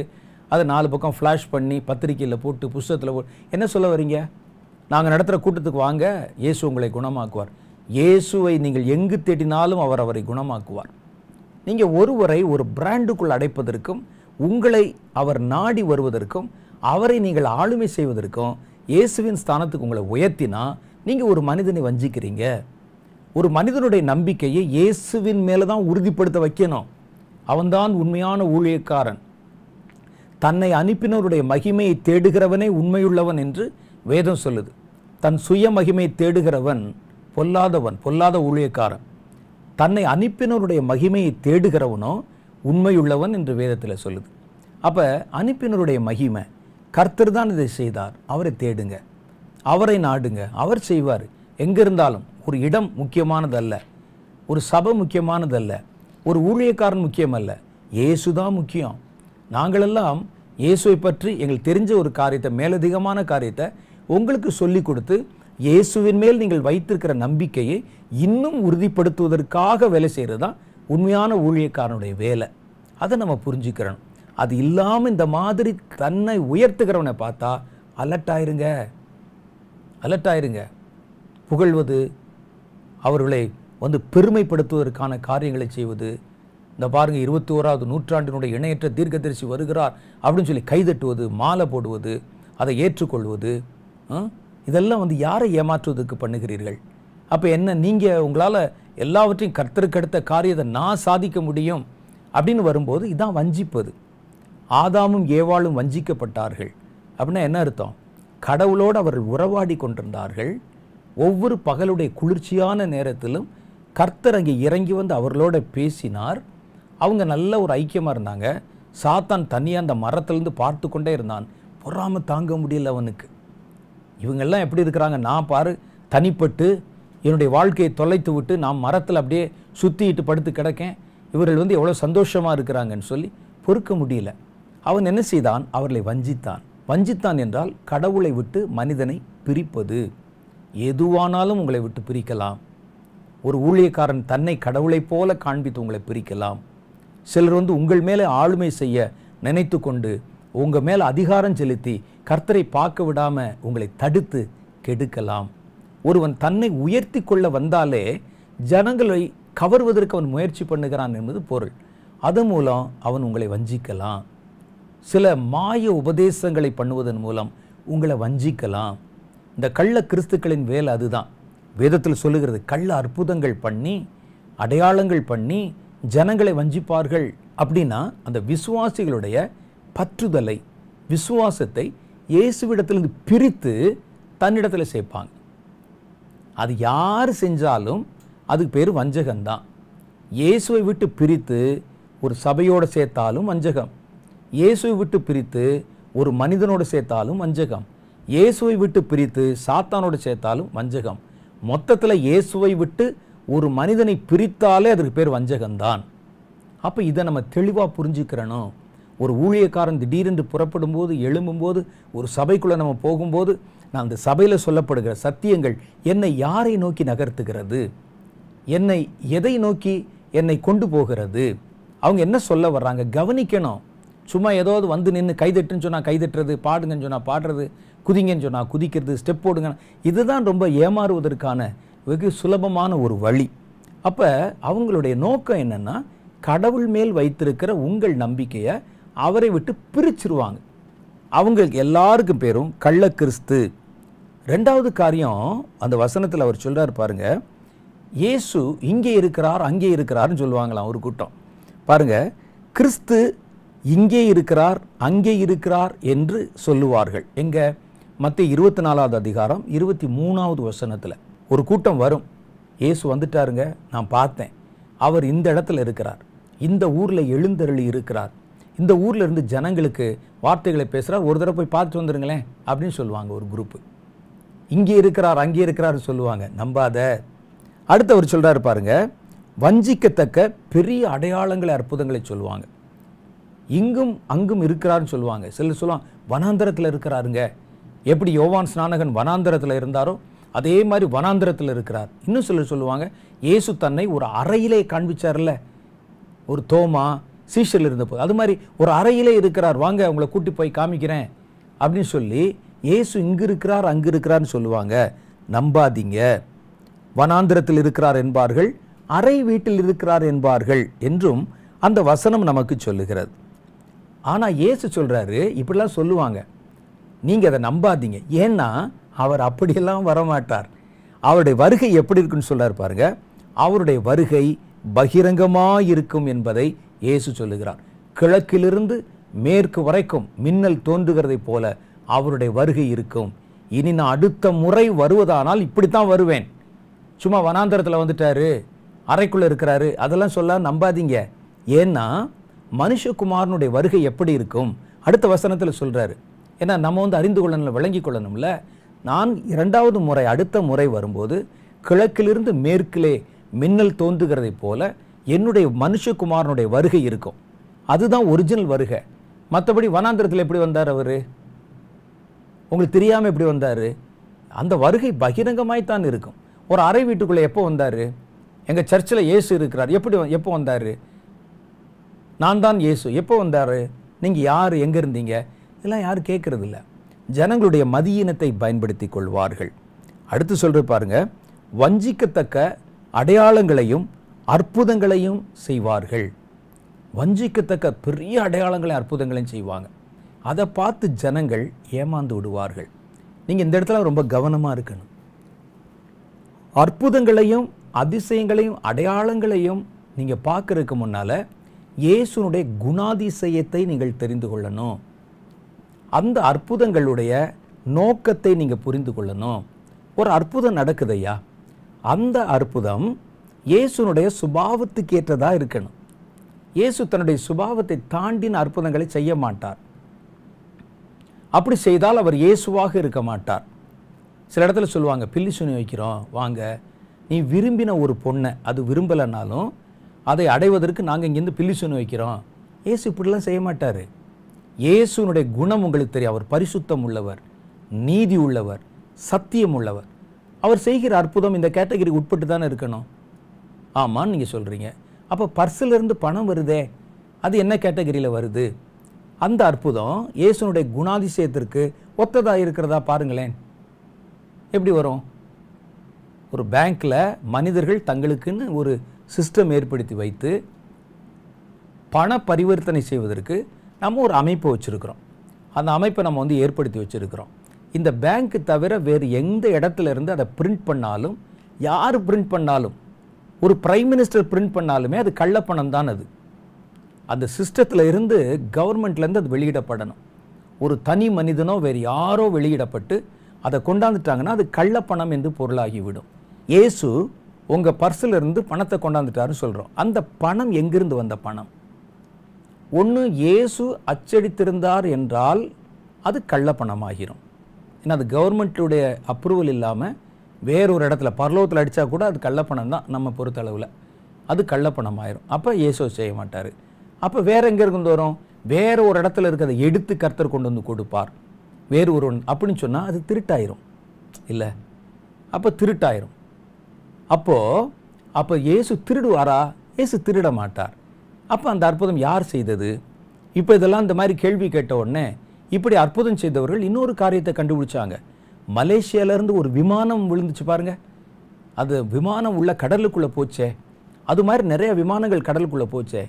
அதை நாலு பக்கம் ஃப்ளாஷ் பண்ணி பத்திரிக்கையில் போட்டு புஸ்தகத்தில் என்ன சொல்ல வரீங்க நாங்கள் நடத்துகிற கூட்டத்துக்கு வாங்க இயேசு உங்களை குணமாக்குவார் இயேசுவை நீங்கள் எங்கு தேடினாலும் அவர் அவரை குணமாக்குவார் நீங்கள் ஒருவரை ஒரு பிராண்டுக்குள் அடைப்பதற்கும் உங்களை அவர் நாடி வருவதற்கும் அவரை நீங்கள் ஆளுமை செய்வதற்கும் இயேசுவின் ஸ்தானத்துக்கு உங்களை உயர்த்தினா நீங்கள் ஒரு மனிதனை வஞ்சிக்கிறீங்க ஒரு மனிதனுடைய நம்பிக்கையை இயேசுவின் மேலே தான் உறுதிப்படுத்த வைக்கணும் அவன்தான் உண்மையான ஊழியக்காரன் தன்னை அனுப்பினவருடைய மகிமையை தேடுகிறவனே உண்மையுள்ளவன் என்று வேதம் சொல்லுது தன் சுய மகிமையை தேடுகிறவன் பொல்லாதவன் பொல்லாத ஊழியக்காரன் தன்னை அனுப்பினவருடைய மகிமையை தேடுகிறவனோ உண்மையுள்ளவன் என்று வேதத்தில் சொல்லுது அப்போ அனுப்பினருடைய மகிமை கர்த்தர் தான் இதை செய்தார் அவரை தேடுங்க அவரை நாடுங்க அவர் செய்வார் எங்கே இருந்தாலும் ஒரு இடம் முக்கியமானதல்ல ஒரு சபை முக்கியமானதல்ல ஒரு ஊழியக்காரன் முக்கியமல்ல இயேசு தான் முக்கியம் நாங்களெல்லாம் இயேசுவை பற்றி எங்களுக்கு தெரிஞ்ச ஒரு காரியத்தை மேலதிகமான காரியத்தை உங்களுக்கு சொல்லி கொடுத்து இயேசுவின் மேல் நீங்கள் வைத்திருக்கிற நம்பிக்கையை இன்னும் உறுதிப்படுத்துவதற்காக வேலை செய்கிறது தான் உண்மையான ஊழியக்காரனுடைய வேலை அதை நம்ம புரிஞ்சுக்கிறணும் அது இல்லாமல் இந்த மாதிரி தன்னை உயர்த்துகிறவனை பார்த்தா அலர்ட் ஆயிருங்க அலர்ட் ஆயிருங்க புகழ்வது அவர்களை வந்து பெருமைப்படுத்துவதற்கான காரியங்களை செய்வது இந்த பாருங்கள் இருபத்தி ஓராவது நூற்றாண்டினுடைய இணையற்ற தீர்க்கதரிசி வருகிறார் அப்படின்னு சொல்லி கைதட்டுவது மாலை போடுவது அதை ஏற்றுக்கொள்வது இதெல்லாம் வந்து யாரை ஏமாற்றுவதற்கு பண்ணுகிறீர்கள் அப்போ என்ன நீங்கள் உங்களால் எல்லாவற்றையும் கர்த்தருக்கடுத்த காரியத்தை நான் சாதிக்க முடியும் அப்படின்னு வரும்போது இதான் வஞ்சிப்பது ஆதாமும் ஏவாளும் வஞ்சிக்கப்பட்டார்கள் அப்படின்னா என்ன அர்த்தம் கடவுளோடு அவர்கள் உறவாடி கொண்டிருந்தார்கள் ஒவ்வொரு பகலுடைய குளிர்ச்சியான நேரத்திலும் கர்த்தர் அங்கே இறங்கி வந்து அவர்களோட பேசினார் அவங்க நல்ல ஒரு ஐக்கியமாக இருந்தாங்க சாத்தான் தனியாக அந்த மரத்துலேருந்து பார்த்து கொண்டே இருந்தான் பொறாமல் தாங்க முடியல அவனுக்கு இவங்கெல்லாம் எப்படி இருக்கிறாங்க நான் பாரு தனிப்பட்டு என்னுடைய வாழ்க்கையை தொலைத்து விட்டு நான் மரத்தில் அப்படியே சுற்றிட்டு படுத்து கிடக்கேன் இவர்கள் வந்து எவ்வளோ சந்தோஷமாக இருக்கிறாங்கன்னு சொல்லி பொறுக்க முடியல அவன் என்ன செய்தான் அவர்களை வஞ்சித்தான் வஞ்சித்தான் என்றால் கடவுளை விட்டு மனிதனை பிரிப்பது எதுவானாலும் உங்களை விட்டு பிரிக்கலாம் ஒரு ஊழியக்காரன் தன்னை கடவுளைப் போல காண்பித்து உங்களை பிரிக்கலாம் சிலர் வந்து உங்கள் மேலே ஆளுமை செய்ய நினைத்து கொண்டு உங்கள் மேலே அதிகாரம் செலுத்தி கர்த்தரை பார்க்க விடாமல் உங்களை தடுத்து கெடுக்கலாம் ஒருவன் தன்னை உயர்த்தி கொள்ள வந்தாலே ஜனங்களை கவர்வதற்கு அவன் முயற்சி பண்ணுகிறான் என்பது பொருள் அதன் மூலம் அவன் உங்களை வஞ்சிக்கலாம் சில மாய உபதேசங்களை பண்ணுவதன் மூலம் உங்களை வஞ்சிக்கலாம் இந்த கள்ள கிறிஸ்துக்களின் வேலை அதுதான் வேதத்தில் சொல்லுகிறது கள்ள அற்புதங்கள் பண்ணி அடையாளங்கள் பண்ணி ஜனங்களை வஞ்சிப்பார்கள் அப்படின்னா அந்த விசுவாசிகளுடைய பற்றுதலை விசுவாசத்தை இயேசுவிடத்திலிருந்து பிரித்து தன்னிடத்தில் சேர்ப்பாங்க அது யார் செஞ்சாலும் அதுக்கு பேர் வஞ்சகம்தான் இயேசுவை விட்டு பிரித்து ஒரு சபையோடு சேர்த்தாலும் வஞ்சகம் இயேசுவை விட்டு பிரித்து ஒரு மனிதனோடு சேர்த்தாலும் வஞ்சகம் இயேசுவை விட்டு பிரித்து சாத்தானோடு சேர்த்தாலும் வஞ்சகம் மொத்தத்தில் இயேசுவை விட்டு ஒரு மனிதனை பிரித்தாலே அதுக்கு பேர் வஞ்சகம்தான் அப்போ இதை நம்ம தெளிவாக புரிஞ்சுக்கிறனும் ஒரு ஊழியக்காரன் திடீரென்று புறப்படும் போது எழும்பும்போது ஒரு சபைக்குள்ளே நம்ம போகும்போது நான் அந்த சபையில் சொல்லப்படுகிற சத்தியங்கள் என்னை யாரை நோக்கி நகர்த்துகிறது என்னை எதை நோக்கி என்னை கொண்டு போகிறது அவங்க என்ன சொல்ல வர்றாங்க கவனிக்கணும் சும்மா ஏதாவது வந்து நின்று கைதட்டுன்னு சொன்னால் கைதட்டுறது பாடுங்கன்னு சொன்னால் பாடுறது குதிங்கன்னு சொன்னால் குதிக்கிறது ஸ்டெப் போடுங்க இதுதான் ரொம்ப ஏமாறுவதற்கான வெகு சுலபமான ஒரு வழி அப்போ அவங்களுடைய நோக்கம் என்னென்னா கடவுள் மேல் வைத்திருக்கிற உங்கள் நம்பிக்கையை அவரை விட்டு பிரிச்சிருவாங்க அவங்களுக்கு எல்லாருக்கும் பேரும் கள்ளக்கிறிஸ்து ரெண்டாவது காரியம் அந்த வசனத்தில் அவர் சொல்கிறார் பாருங்க இயேசு இங்கே இருக்கிறார் அங்கே இருக்கிறார்னு சொல்லுவாங்களாம் ஒரு கூட்டம் பாருங்க கிறிஸ்து இங்கே இருக்கிறார் அங்கே இருக்கிறார் என்று சொல்லுவார்கள் எங்க மற்ற இருபத்தி நாலாவது அதிகாரம் இருபத்தி மூணாவது வசனத்தில் ஒரு கூட்டம் வரும் இயேசு வந்துட்டாருங்க நான் பார்த்தேன் அவர் இந்த இடத்துல இருக்கிறார் இந்த ஊரில் எழுந்தருளி இருக்கிறார் இந்த ஊரில் இருந்து ஜனங்களுக்கு வார்த்தைகளை பேசுகிறார் ஒரு தடவை போய் பார்த்து வந்துருங்களேன் அப்படின்னு சொல்லுவாங்க ஒரு குரூப்பு இங்கே இருக்கிறார் அங்கே இருக்கிறார் சொல்லுவாங்க நம்பாத அடுத்தவர் சொல்கிறார் பாருங்க வஞ்சிக்கத்தக்க பெரிய அடையாளங்களை அற்புதங்களை சொல்லுவாங்க இங்கும் அங்கும் இருக்கிறாருன்னு சொல்லுவாங்க சிலர் சொல்லுவாங்க வனாந்தரத்தில் இருக்கிறாருங்க எப்படி யோவான் ஸ்நானகன் வனாந்தரத்தில் இருந்தாரோ அதே மாதிரி வனாந்திரத்தில் இருக்கிறார் இன்னும் சிலர் சொல்லுவாங்க இயேசு தன்னை ஒரு அறையிலே காண்பிச்சார்ல ஒரு தோமா சீசல் இருந்தபோது அது மாதிரி ஒரு அறையிலே இருக்கிறார் வாங்க உங்களை கூட்டி போய் காமிக்கிறேன் அப்படின்னு சொல்லி இயேசு இங்கு இருக்கிறார் அங்கு இருக்கிறார்னு சொல்லுவாங்க நம்பாதீங்க வனாந்திரத்தில் இருக்கிறார் என்பார்கள் அறை வீட்டில் இருக்கிறார் என்பார்கள் என்றும் அந்த வசனம் நமக்கு சொல்லுகிறது ஆனால் இயேசு சொல்கிறாரு இப்படிலாம் சொல்லுவாங்க நீங்கள் அதை நம்பாதீங்க ஏன்னா அவர் அப்படியெல்லாம் வரமாட்டார் அவருடைய வருகை எப்படி இருக்குன்னு சொல்கிறார் பாருங்க அவருடைய வருகை பகிரங்கமாக இருக்கும் என்பதை இயேசு சொல்லுகிறார் கிழக்கிலிருந்து மேற்கு வரைக்கும் மின்னல் தோன்றுகிறதை போல அவருடைய வருகை இருக்கும் இனி நான் அடுத்த முறை வருவதானால் இப்படித்தான் வருவேன் சும்மா வனாந்தரத்தில் வந்துட்டாரு அறைக்குள்ளே இருக்கிறாரு அதெல்லாம் சொல்ல நம்பாதீங்க ஏன்னா மனுஷகுமாரனுடைய வருகை எப்படி இருக்கும் அடுத்த வசனத்தில் சொல்கிறாரு ஏன்னா நம்ம வந்து அறிந்து கொள்ளணும் விளங்கி கொள்ளணும்ல நான் இரண்டாவது முறை அடுத்த முறை வரும்போது கிழக்கிலிருந்து மேற்கிலே மின்னல் தோன்றுகிறதை போல என்னுடைய மனுஷகுமாரனுடைய வருகை இருக்கும் அதுதான் ஒரிஜினல் வருகை மற்றபடி வனாந்திரத்தில் எப்படி வந்தார் அவர் உங்களுக்கு தெரியாமல் எப்படி வந்தார் அந்த வருகை பகிரங்கமாய்த்தான் இருக்கும் ஒரு அறை வீட்டுக்குள்ளே எப்போ வந்தார் எங்கள் சர்ச்சில் இயேசு இருக்கிறார் எப்படி எப்போ வந்தார் நான் தான் இயேசு எப்போ வந்தார் நீங்கள் யார் எங்கே இருந்தீங்க இதெல்லாம் யாரும் கேட்குறது இல்லை ஜனங்களுடைய மதியினத்தை பயன்படுத்தி கொள்வார்கள் அடுத்து சொல்கிற பாருங்க வஞ்சிக்கத்தக்க அடையாளங்களையும் அற்புதங்களையும் செய்வார்கள் வஞ்சிக்கத்தக்க பெரிய அடையாளங்களையும் அற்புதங்களையும் செய்வாங்க அதை பார்த்து ஜனங்கள் ஏமாந்து விடுவார்கள் நீங்கள் இந்த இடத்துல ரொம்ப கவனமாக இருக்கணும் அற்புதங்களையும் அதிசயங்களையும் அடையாளங்களையும் நீங்கள் பார்க்கறதுக்கு முன்னால் இயேசுனுடைய குணாதிசயத்தை நீங்கள் தெரிந்து கொள்ளணும் அந்த அற்புதங்களுடைய நோக்கத்தை நீங்கள் புரிந்து கொள்ளணும் ஒரு அற்புதம் நடக்குது ஐயா அந்த அற்புதம் இயேசுனுடைய சுபாவத்துக்கு ஏற்றதாக இருக்கணும் இயேசு தன்னுடைய சுபாவத்தை தாண்டின அற்புதங்களை செய்ய மாட்டார் அப்படி செய்தால் அவர் இயேசுவாக இருக்க மாட்டார் சில இடத்துல சொல்லுவாங்க பில்லி சுனி வைக்கிறோம் வாங்க நீ விரும்பின ஒரு பொண்ணை அது விரும்பலைனாலும் அதை அடைவதற்கு நாங்கள் இங்கேருந்து பில்லி சுனி வைக்கிறோம் ஏசு இப்படிலாம் செய்ய மாட்டார் இயேசுனுடைய குணம் உங்களுக்கு தெரியும் அவர் பரிசுத்தம் உள்ளவர் நீதி உள்ளவர் சத்தியம் உள்ளவர் அவர் செய்கிற அற்புதம் இந்த கேட்டகரிக்கு உட்பட்டு தானே இருக்கணும் ஆமான்னு நீங்கள் சொல்கிறீங்க அப்போ பர்சிலிருந்து பணம் வருதே அது என்ன கேட்டகரியில் வருது அந்த அற்புதம் இயேசுனுடைய குணாதிசயத்திற்கு ஒத்ததாக இருக்கிறதா பாருங்களேன் எப்படி வரும் ஒரு பேங்க்கில் மனிதர்கள் தங்களுக்குன்னு ஒரு சிஸ்டம் ஏற்படுத்தி வைத்து பண பரிவர்த்தனை செய்வதற்கு நம்ம ஒரு அமைப்பு வச்சுருக்கிறோம் அந்த அமைப்பை நம்ம வந்து ஏற்படுத்தி வச்சுருக்கிறோம் இந்த பேங்க்கு தவிர வேறு எந்த இடத்துல இருந்து அதை பிரிண்ட் பண்ணாலும் யார் பிரிண்ட் பண்ணாலும் ஒரு பிரைம் மினிஸ்டர் பிரிண்ட் பண்ணாலுமே அது கள்ளப்பணம் தான் அது அந்த சிஸ்டத்தில் இருந்து கவர்மெண்ட்லேருந்து அது வெளியிடப்படணும் ஒரு தனி மனிதனோ வேறு யாரோ வெளியிடப்பட்டு அதை கொண்டாந்துட்டாங்கன்னா அது கள்ளப்பணம் என்று பொருளாகிவிடும் ஏசு உங்கள் பர்சில் இருந்து பணத்தை கொண்டாந்துட்டாருன்னு சொல்கிறோம் அந்த பணம் எங்கிருந்து வந்த பணம் ஒன்று இயேசு அச்சடித்திருந்தார் என்றால் அது கள்ளப்பணமாகிரும் ஏன்னா அது கவர்மெண்ட்டுடைய அப்ரூவல் இல்லாமல் வேறொரு இடத்துல பரலோகத்தில் அடித்தா கூட அது கள்ளப்பணம் தான் நம்ம பொறுத்தளவில் அது கள்ளப்பணம் ஆயிரும் அப்போ இயேசு செய்ய மாட்டார் அப்போ வேற எங்கே இருந்து வரும் வேறு ஒரு இடத்துல இருக்கிறத எடுத்து கர்த்தர் கொண்டு வந்து கொடுப்பார் வேறு ஒரு அப்படின்னு சொன்னால் அது திருட்டாயிரும் இல்லை அப்போ திருட்டாயிரும் அப்போது அப்போ இயேசு திருடுவாரா இயேசு திருட மாட்டார் அப்போ அந்த அற்புதம் யார் செய்தது இப்போ இதெல்லாம் இந்த மாதிரி கேள்வி கேட்ட உடனே இப்படி அற்புதம் செய்தவர்கள் இன்னொரு காரியத்தை கண்டுபிடிச்சாங்க மலேசியாவிலேருந்து ஒரு விமானம் விழுந்துச்சு பாருங்கள் அது விமானம் உள்ள கடலுக்குள்ளே போச்சே அது மாதிரி நிறைய விமானங்கள் கடலுக்குள்ளே போச்சே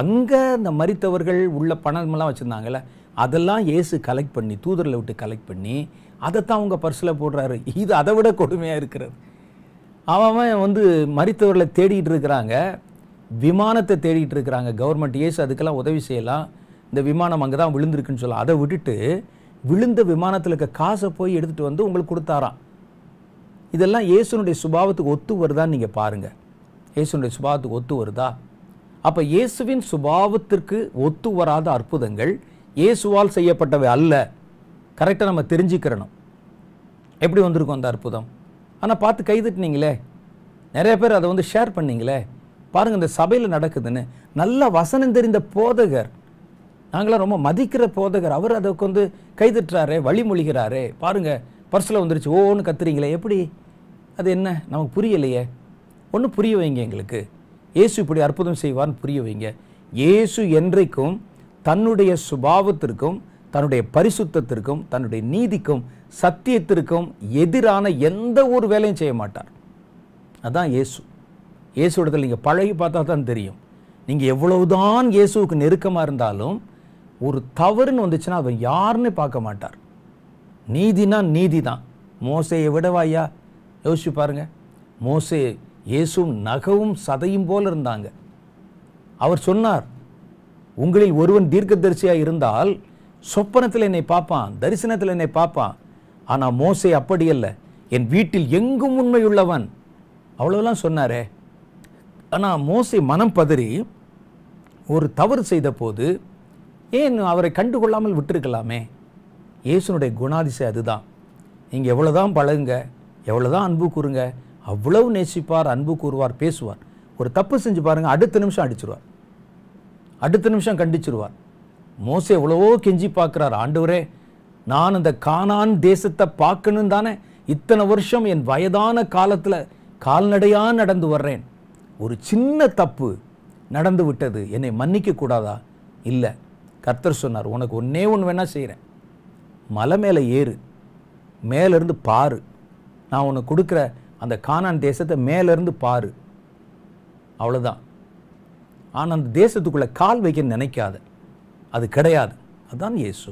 அங்கே இந்த மறித்தவர்கள் உள்ள பணமெல்லாம் வச்சுருந்தாங்கல்ல அதெல்லாம் ஏசு கலெக்ட் பண்ணி தூதரில் விட்டு கலெக்ட் பண்ணி அதைத்தான் அவங்க பர்ஸில் போடுறாரு இது அதை விட கொடுமையாக இருக்கிறது அவன் வந்து மறித்தவர்களை தேடிட்டு இருக்கிறாங்க விமானத்தை தேடிட்டு இருக்கிறாங்க கவர்மெண்ட் ஏசு அதுக்கெல்லாம் உதவி செய்யலாம் இந்த விமானம் அங்கே தான் விழுந்திருக்குன்னு சொல்ல அதை விட்டுட்டு விழுந்த விமானத்தில் இருக்க காசை போய் எடுத்துகிட்டு வந்து உங்களுக்கு கொடுத்தாராம் இதெல்லாம் இயேசுனுடைய சுபாவத்துக்கு ஒத்து வருதான்னு நீங்கள் பாருங்கள் இயேசுனுடைய சுபாவத்துக்கு ஒத்து வருதா அப்போ இயேசுவின் சுபாவத்திற்கு ஒத்து வராத அற்புதங்கள் இயேசுவால் செய்யப்பட்டவை அல்ல கரெக்டாக நம்ம தெரிஞ்சுக்கிறணும் எப்படி வந்திருக்கும் அந்த அற்புதம் ஆனால் பார்த்து கைதுட்டினீங்களே நிறைய பேர் அதை வந்து ஷேர் பண்ணிங்களே பாருங்கள் இந்த சபையில் நடக்குதுன்னு நல்ல வசனம் தெரிந்த போதகர் நாங்களாம் ரொம்ப மதிக்கிற போதகர் அவர் அதை வந்து கைதுட்டுறாரு வழிமொழிகிறாரு பாருங்கள் பர்ஸில் வந்துருச்சு ஓன்னு கத்துறீங்களே எப்படி அது என்ன நமக்கு புரியலையே ஒன்றும் புரிய வைங்க எங்களுக்கு இயேசு இப்படி அற்புதம் செய்வார்னு புரிய வைங்க இயேசு என்றைக்கும் தன்னுடைய சுபாவத்திற்கும் தன்னுடைய பரிசுத்தத்திற்கும் தன்னுடைய நீதிக்கும் சத்தியத்திற்கும் எதிரான எந்த ஒரு வேலையும் செய்ய மாட்டார் அதான் இயேசு இயேசு இடத்துல நீங்கள் பழகி பார்த்தா தான் தெரியும் நீங்கள் எவ்வளவுதான் இயேசுவுக்கு நெருக்கமாக இருந்தாலும் ஒரு தவறுன்னு வந்துச்சுன்னா அவர் யாருன்னு பார்க்க மாட்டார் நீதினா நீதி தான் மோசையை விடவாயா யோசிச்சு பாருங்கள் மோசை இயேசும் நகவும் சதையும் போல் இருந்தாங்க அவர் சொன்னார் உங்களில் ஒருவன் தீர்க்கதரிசியாக இருந்தால் சொப்பனத்தில் என்னை பார்ப்பான் தரிசனத்தில் என்னை பார்ப்பான் ஆனால் மோசை அப்படி என் வீட்டில் எங்கும் உண்மை உள்ளவன் அவ்வளோலாம் சொன்னாரே ஆனால் மோசை மனம் பதறி ஒரு தவறு செய்த போது ஏன் அவரை கண்டுகொள்ளாமல் விட்டுருக்கலாமே இயேசுனுடைய குணாதிசை அதுதான் நீங்கள் எவ்வளோ தான் பழகுங்க எவ்வளோ தான் அன்பு கூறுங்க அவ்வளவு நேசிப்பார் அன்பு கூறுவார் பேசுவார் ஒரு தப்பு செஞ்சு பாருங்கள் அடுத்த நிமிஷம் அடிச்சிருவார் அடுத்த நிமிஷம் கண்டிச்சிருவார் மோச எவ்வளவோ கெஞ்சி பார்க்குறார் ஆண்டவரே நான் அந்த காணான் தேசத்தை பார்க்கணும் தானே இத்தனை வருஷம் என் வயதான காலத்தில் கால்நடையாக நடந்து வர்றேன் ஒரு சின்ன தப்பு நடந்து விட்டது என்னை மன்னிக்க கூடாதா இல்லை கர்த்தர் சொன்னார் உனக்கு ஒன்றே ஒன்று வேணால் செய்கிறேன் மலை மேலே ஏறு மேலேருந்து பாரு நான் உனக்கு கொடுக்குற அந்த கானான் தேசத்தை மேலேருந்து பாரு அவ்வளோதான் ஆனால் அந்த தேசத்துக்குள்ளே கால் வைக்க நினைக்காத அது கிடையாது அதுதான் இயேசு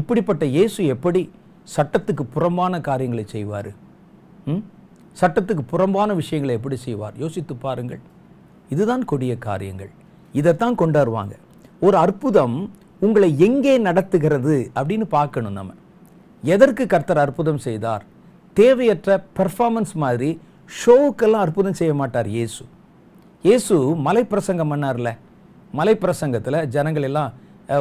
இப்படிப்பட்ட இயேசு எப்படி சட்டத்துக்கு புறம்பான காரியங்களை செய்வார் சட்டத்துக்கு புறம்பான விஷயங்களை எப்படி செய்வார் யோசித்து பாருங்கள் இதுதான் கொடிய காரியங்கள் இதைத்தான் கொண்டாடுவாங்க ஒரு அற்புதம் உங்களை எங்கே நடத்துகிறது அப்படின்னு பார்க்கணும் நம்ம எதற்கு கர்த்தர் அற்புதம் செய்தார் தேவையற்ற பெர்ஃபார்மன்ஸ் மாதிரி ஷோவுக்கெல்லாம் அற்புதம் செய்ய மாட்டார் இயேசு இயேசு மலை பிரசங்கம் பண்ணார்ல மலை பிரசங்கத்தில் ஜனங்கள் எல்லாம்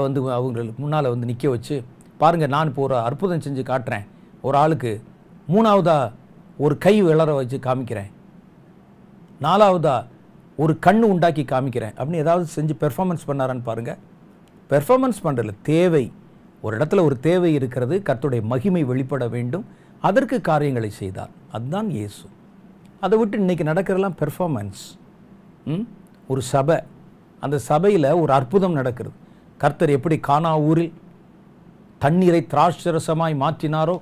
வந்து அவங்களுக்கு முன்னால் வந்து நிற்க வச்சு பாருங்கள் நான் இப்போ ஒரு அற்புதம் செஞ்சு காட்டுறேன் ஒரு ஆளுக்கு மூணாவதாக ஒரு கை விளர வச்சு காமிக்கிறேன் நாலாவதாக ஒரு கண் உண்டாக்கி காமிக்கிறேன் அப்படின்னு ஏதாவது செஞ்சு பெர்ஃபார்மன்ஸ் பண்ணாரான்னு பாருங்கள் பெர்ஃபார்மன்ஸ் பண்ணுறதில்ல தேவை ஒரு இடத்துல ஒரு தேவை இருக்கிறது கர்த்துடைய மகிமை வெளிப்பட வேண்டும் அதற்கு காரியங்களை செய்தார் அதுதான் இயேசு அதை விட்டு இன்றைக்கி நடக்கிறதெல்லாம் பெர்ஃபார்மன்ஸ் ஒரு சபை அந்த சபையில் ஒரு அற்புதம் நடக்கிறது கர்த்தர் எப்படி காணா ஊரில் தண்ணீரை திராட்சரசமாய் மாற்றினாரோ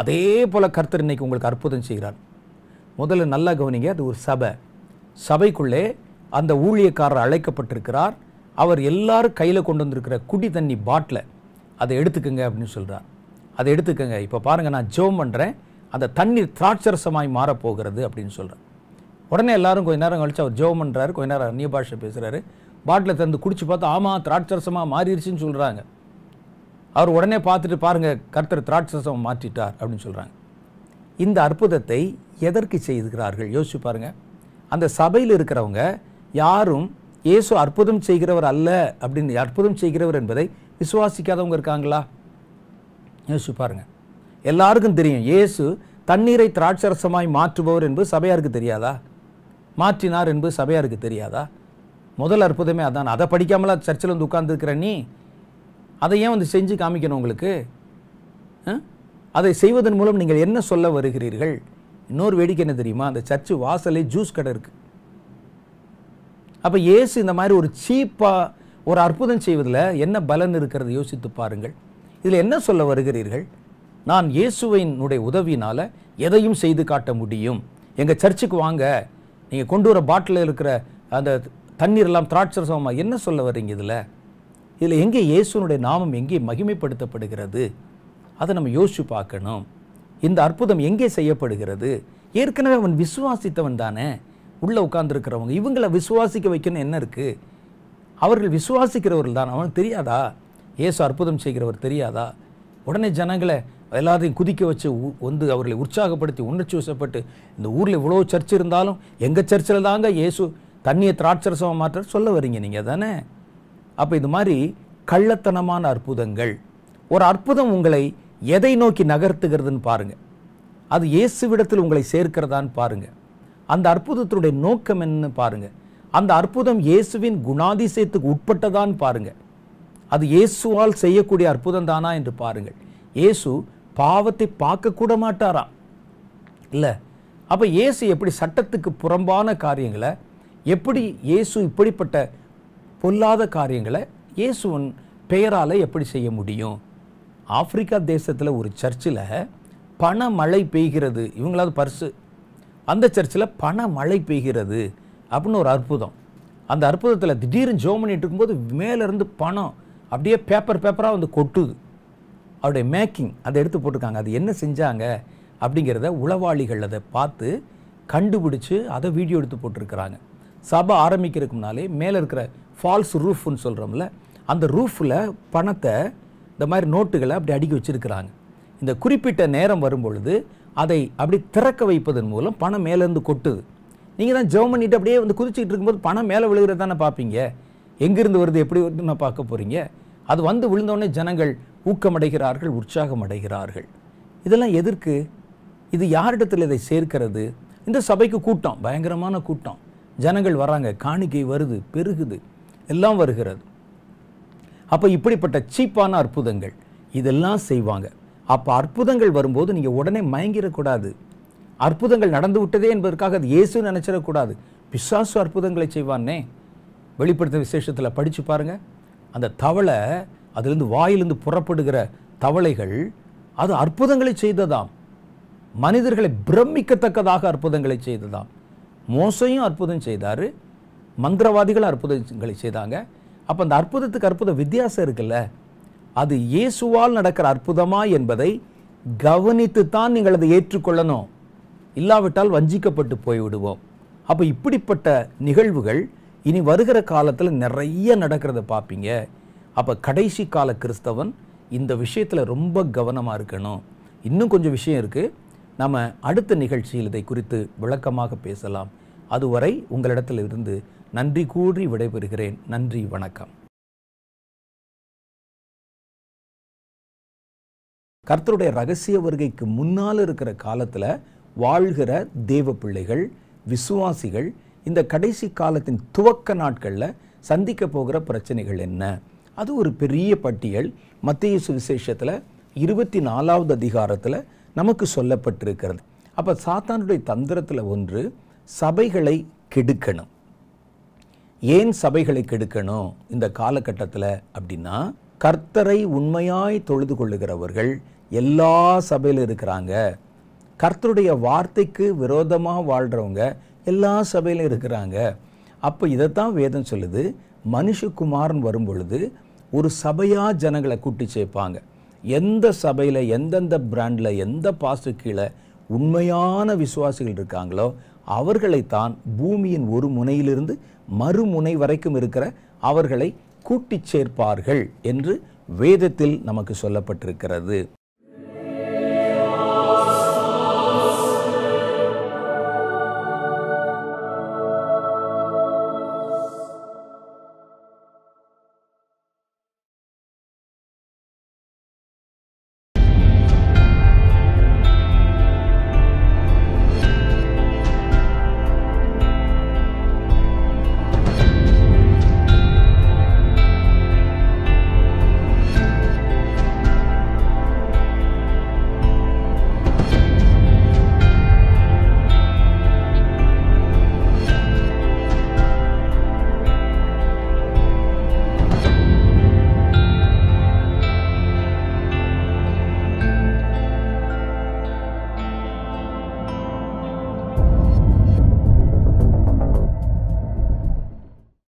அதே போல் கர்த்தர் இன்றைக்கி உங்களுக்கு அற்புதம் செய்கிறார் முதல்ல நல்லா கவனிங்க அது ஒரு சபை சபைக்குள்ளே அந்த ஊழியக்காரர் அழைக்கப்பட்டிருக்கிறார் அவர் எல்லாரும் கையில் கொண்டு வந்திருக்கிற குடி தண்ணி பாட்டில் அதை எடுத்துக்கோங்க அப்படின்னு சொல்கிறார் அதை எடுத்துக்கோங்க இப்போ பாருங்கள் நான் ஜோம் பண்ணுறேன் அந்த தண்ணீர் திராட்சரசமாய் மாறப்போகிறது அப்படின்னு சொல்கிறேன் உடனே எல்லாரும் கொஞ்ச நேரம் கழிச்சு அவர் ஜோம் பண்ணுறாரு கொஞ்ச நேரம் அந்நிய பாஷை பேசுகிறாரு பாட்டில் திறந்து குடிச்சு பார்த்து ஆமாம் திராட்சரசமாக மாறிடுச்சுன்னு சொல்கிறாங்க அவர் உடனே பார்த்துட்டு பாருங்கள் கர்த்தர் திராட்சரசம் மாற்றிட்டார் அப்படின்னு சொல்கிறாங்க இந்த அற்புதத்தை எதற்கு செய்துகிறார்கள் யோசிச்சு பாருங்கள் அந்த சபையில் இருக்கிறவங்க யாரும் இயேசு அற்புதம் செய்கிறவர் அல்ல அப்படின்னு அற்புதம் செய்கிறவர் என்பதை விசுவாசிக்காதவங்க இருக்காங்களா யோசிச்சு பாருங்கள் எல்லாருக்கும் தெரியும் இயேசு தண்ணீரை திராட்சரசமாய் மாற்றுபவர் என்பது சபையாருக்கு தெரியாதா மாற்றினார் என்பது சபையாருக்கு தெரியாதா முதல் அற்புதமே அதான் அதை படிக்காமலாம் சர்ச்சில் வந்து உட்கார்ந்துருக்கிற நீ அதை ஏன் வந்து செஞ்சு காமிக்கணும் உங்களுக்கு அதை செய்வதன் மூலம் நீங்கள் என்ன சொல்ல வருகிறீர்கள் இன்னொரு வேடிக்கை என்ன தெரியுமா அந்த சர்ச்சு வாசலே ஜூஸ் கடை இருக்குது அப்போ ஏசு இந்த மாதிரி ஒரு சீப்பாக ஒரு அற்புதம் செய்வதில் என்ன பலன் இருக்கிறது யோசித்து பாருங்கள் இதில் என்ன சொல்ல வருகிறீர்கள் நான் இயேசுவினுடைய உதவினால் எதையும் செய்து காட்ட முடியும் எங்கள் சர்ச்சுக்கு வாங்க நீங்கள் கொண்டு வர பாட்டில் இருக்கிற அந்த தண்ணீர் எல்லாம் திராட்சர் சமமாக என்ன சொல்ல வரீங்க இதில் இதில் எங்கே இயேசுனுடைய நாமம் எங்கே மகிமைப்படுத்தப்படுகிறது அதை நம்ம யோசித்து பார்க்கணும் இந்த அற்புதம் எங்கே செய்யப்படுகிறது ஏற்கனவே அவன் விசுவாசித்தவன் தானே உள்ளே உட்காந்துருக்கிறவங்க இவங்களை விசுவாசிக்க வைக்கணும் என்ன இருக்குது அவர்கள் விசுவாசிக்கிறவர்கள் தான் அவனுக்கு தெரியாதா ஏசு அற்புதம் செய்கிறவர் தெரியாதா உடனே ஜனங்களை எல்லாத்தையும் குதிக்க வச்சு வந்து அவர்களை உற்சாகப்படுத்தி உணர்ச்சி வசப்பட்டு இந்த ஊரில் இவ்வளோ சர்ச் இருந்தாலும் எங்கள் சர்ச்சில் தாங்க இயேசு தண்ணியை திராட்சரசமாக மாற்ற சொல்ல வரீங்க நீங்கள் தானே அப்போ இது மாதிரி கள்ளத்தனமான அற்புதங்கள் ஒரு அற்புதம் உங்களை எதை நோக்கி நகர்த்துகிறதுன்னு பாருங்கள் அது இயேசுவிடத்தில் உங்களை சேர்க்கிறதான்னு பாருங்கள் அந்த அற்புதத்தினுடைய நோக்கம் என்னன்னு பாருங்கள் அந்த அற்புதம் இயேசுவின் குணாதிசயத்துக்கு உட்பட்டதான்னு பாருங்கள் அது இயேசுவால் செய்யக்கூடிய அற்புதம் தானா என்று பாருங்கள் இயேசு பாவத்தை பார்க்கக்கூட மாட்டாராம் இல்லை அப்போ இயேசு எப்படி சட்டத்துக்கு புறம்பான காரியங்களை எப்படி இயேசு இப்படிப்பட்ட பொல்லாத காரியங்களை இயேசுவன் பெயரால் எப்படி செய்ய முடியும் ஆப்பிரிக்கா தேசத்தில் ஒரு சர்ச்சில் பண மழை பெய்கிறது இவங்களாவது பர்சு அந்த சர்ச்சில் பண மழை பெய்கிறது அப்படின்னு ஒரு அற்புதம் அந்த அற்புதத்தில் திடீர்னு ஜோமனிட்டு இருக்கும்போது மேலேருந்து பணம் அப்படியே பேப்பர் பேப்பராக வந்து கொட்டுது அவருடைய மேக்கிங் அதை எடுத்து போட்டிருக்காங்க அது என்ன செஞ்சாங்க அப்படிங்கிறத உளவாளிகள் அதை பார்த்து கண்டுபிடிச்சு அதை வீடியோ எடுத்து போட்டிருக்கிறாங்க சபை ஆரம்பிக்கிறதுக்கு முன்னாலே மேலே இருக்கிற ஃபால்ஸ் ரூஃப்னு சொல்கிறோம்ல அந்த ரூஃபில் பணத்தை இந்த மாதிரி நோட்டுகளை அப்படி அடுக்கி வச்சுருக்கிறாங்க இந்த குறிப்பிட்ட நேரம் வரும்பொழுது அதை அப்படி திறக்க வைப்பதன் மூலம் பணம் மேலேருந்து கொட்டுது நீங்கள் தான் ஜெவம் பண்ணிட்டு அப்படியே வந்து குதிச்சுக்கிட்டு இருக்கும்போது பணம் மேலே விழுகிறதான பார்ப்பீங்க எங்கேருந்து வருது எப்படி வருதுன்னு பார்க்க போகிறீங்க அது வந்து விழுந்தோடனே ஜனங்கள் ஊக்கமடைகிறார்கள் உற்சாகம் அடைகிறார்கள் இதெல்லாம் எதற்கு இது யாரிடத்தில் இதை சேர்க்கிறது இந்த சபைக்கு கூட்டம் பயங்கரமான கூட்டம் ஜனங்கள் வராங்க காணிக்கை வருது பெருகுது எல்லாம் வருகிறது அப்போ இப்படிப்பட்ட சீப்பான அற்புதங்கள் இதெல்லாம் செய்வாங்க அப்போ அற்புதங்கள் வரும்போது நீங்கள் உடனே மயங்கிடக்கூடாது அற்புதங்கள் நடந்து விட்டதே என்பதற்காக அது இயேசு நினச்சிடக்கூடாது பிசாசு அற்புதங்களை செய்வான்னே வெளிப்படுத்த விசேஷத்தில் படித்து பாருங்கள் அந்த தவளை அதிலிருந்து வாயிலிருந்து புறப்படுகிற தவளைகள் அது அற்புதங்களை செய்ததாம் மனிதர்களை பிரமிக்கத்தக்கதாக அற்புதங்களை செய்ததாம் மோசையும் அற்புதம் செய்தார் மந்திரவாதிகள் அற்புதங்களை செய்தாங்க அப்போ அந்த அற்புதத்துக்கு அற்புத வித்தியாசம் இருக்குல்ல அது இயேசுவால் நடக்கிற அற்புதமா என்பதை கவனித்து தான் நீங்கள் அதை ஏற்றுக்கொள்ளணும் இல்லாவிட்டால் வஞ்சிக்கப்பட்டு போய்விடுவோம் அப்போ இப்படிப்பட்ட நிகழ்வுகள் இனி வருகிற காலத்தில் நிறைய நடக்கிறத பார்ப்பீங்க அப்போ கடைசி கால கிறிஸ்தவன் இந்த விஷயத்தில் ரொம்ப கவனமாக இருக்கணும் இன்னும் கொஞ்சம் விஷயம் இருக்குது நம்ம அடுத்த நிகழ்ச்சியில் இதை குறித்து விளக்கமாக பேசலாம் அதுவரை உங்களிடத்தில் இருந்து நன்றி கூறி விடைபெறுகிறேன் நன்றி வணக்கம் கர்த்தருடைய ரகசிய வருகைக்கு முன்னால் இருக்கிற காலத்தில் வாழ்கிற தேவ பிள்ளைகள் விசுவாசிகள் இந்த கடைசி காலத்தின் துவக்க நாட்களில் சந்திக்க போகிற பிரச்சனைகள் என்ன அது ஒரு பெரிய பட்டியல் மத்திய சுவிசேஷத்தில் இருபத்தி நாலாவது அதிகாரத்தில் நமக்கு சொல்லப்பட்டிருக்கிறது அப்போ சாத்தானுடைய தந்திரத்தில் ஒன்று சபைகளை கெடுக்கணும் ஏன் சபைகளை கெடுக்கணும் இந்த காலகட்டத்தில் அப்படின்னா கர்த்தரை உண்மையாய் தொழுது கொள்ளுகிறவர்கள் எல்லா சபையில் இருக்கிறாங்க கர்த்தருடைய வார்த்தைக்கு விரோதமாக வாழ்கிறவங்க எல்லா சபையிலும் இருக்கிறாங்க அப்போ இதைத்தான் வேதம் சொல்லுது மனுஷகுமாரன் வரும் பொழுது ஒரு சபையாக ஜனங்களை கூட்டி சேர்ப்பாங்க எந்த சபையில் எந்தெந்த பிராண்டில் எந்த பாசு கீழே உண்மையான விசுவாசிகள் இருக்காங்களோ அவர்களைத்தான் பூமியின் ஒரு முனையிலிருந்து மறுமுனை வரைக்கும் இருக்கிற அவர்களை கூட்டி சேர்ப்பார்கள் என்று வேதத்தில் நமக்கு சொல்லப்பட்டிருக்கிறது